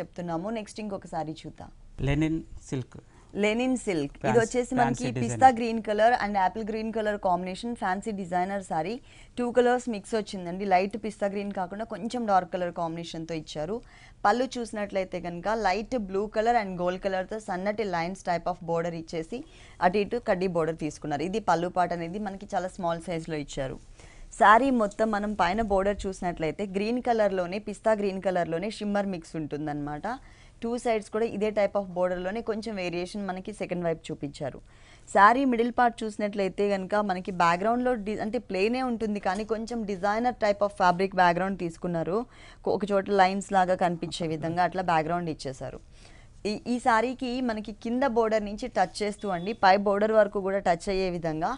చెప్తున్నాము నెక్స్ట్ ఇంకొకసారి చూద్దాం లెనిన్ సిల్క్ లెనిన్ సిల్క్ ఇది వచ్చేసి మనకి pista green colour and apple green colour combination fancy designer sari two colours mix వచ్చిందండి లైట్ పిస్తా గ్రీన్ కాకుండా కొంచెం డార్క్ కలర్ కాంబినేషన్తో ఇచ్చారు పళ్ళు చూసినట్లయితే కనుక light blue colour and gold కలర్తో సన్నటి లైన్స్ టైప్ ఆఫ్ బోర్డర్ ఇచ్చేసి అటు ఇటు కడ్డీ బోర్డర్ తీసుకున్నారు ఇది పళ్ళు పాట అనేది మనకి చాలా స్మాల్ సైజ్లో ఇచ్చారు శారీ మొత్తం మనం పైన బోర్డర్ చూసినట్లయితే గ్రీన్ కలర్లోనే పిస్తా గ్రీన్ కలర్లోనే షిమ్మర్ మిక్స్ ఉంటుందన్నమాట టూ సైడ్స్ కూడా ఇదే టైప్ ఆఫ్ బోర్డర్లోనే కొంచెం వేరియేషన్ మనకి సెకండ్ వైపు చూపించారు శారీ మిడిల్ పార్ట్ చూసినట్లయితే కనుక మనకి బ్యాక్గ్రౌండ్లో డి అంటే ప్లేనే ఉంటుంది కానీ కొంచెం designer type of fabric background తీసుకున్నారు ఒక చోట లైన్స్ లాగా కనిపించే విధంగా అట్లా బ్యాక్గ్రౌండ్ ఇచ్చేశారు ఈ సారీకి మనకి కింద బోర్డర్ నుంచి టచ్ చేస్తూ అండి పై బోర్డర్ వరకు కూడా టచ్ అయ్యే విధంగా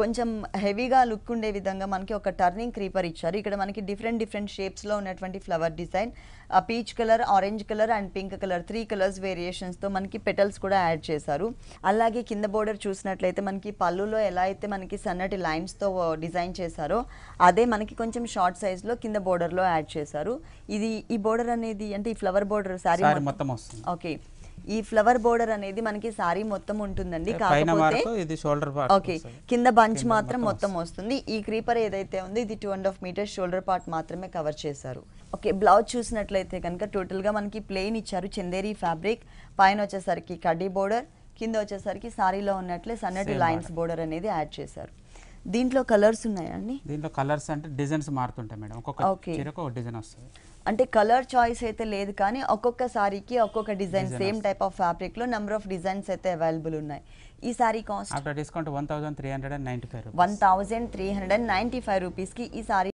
కొంచెం హెవీగా లుక్ ఉండే విధంగా మనకి ఒక టర్నింగ్ క్రీపర్ ఇచ్చారు ఇక్కడ మనకి డిఫరెంట్ డిఫరెంట్ షేప్స్లో ఉన్నటువంటి flower design peach colour orange colour and pink colour three colours వేరియేషన్స్తో మనకి పెటల్స్ కూడా యాడ్ చేశారు అలాగే కింద బోర్డర్ చూసినట్లయితే మనకి పళ్ళులో ఎలా అయితే మనకి సన్నటి లైన్స్తో డిజైన్ చేశారో అదే మనకి కొంచెం షార్ట్ సైజ్లో కింద బోర్డర్లో యాడ్ చేశారు ఇది ఈ బోర్డర్ అనేది అంటే ఈ ఫ్లవర్ బోర్డర్ శారీ మొత్తం ఓకే ఈ ఫ్లవర్ బోర్డర్ అనేది మనకి సారీ మొత్తం ఉంటుందండి ఓకే కింద బంచ్ మాత్రం మొత్తం వస్తుంది ఈ క్రీపర్ ఏదైతే ఉందో ఇది two and half metre shoulder part మాత్రమే కవర్ చేశారు ఓకే బ్లౌజ్ చూసినట్లయితే కనుక టోటల్ గా మనకి ప్లెయిన్ ఇచ్చారు చందేరి ఫ్యాబ్రిక్ పైన వచ్చేసరికి కడ్డీ బోర్డర్ కింద వచ్చేసరికి సారీలో ఉన్నట్లే సన్నటి లైన్స్ బోర్డర్ అనేది యాడ్ చేశారు దీంట్లో కలర్స్ ఉన్నాయండి దీంట్లో కలర్స్ అంటే డిజైన్స్ మారుతుంటాయి మేడం ఒక్కొక్క డిజైన్ వస్తుంది అంటే కలర్ చాయిస్ అయితే లేదు కానీ ఒక్కొక్క సారీకి ఒక్కొక్క design same type of fabric లో నెంబర్ ఆఫ్ డిజైన్స్ అయితే అవైలబుల్ ఉన్నాయి ఈ sari cost thousand three hundred ninety five rupees కి ఈ సారీ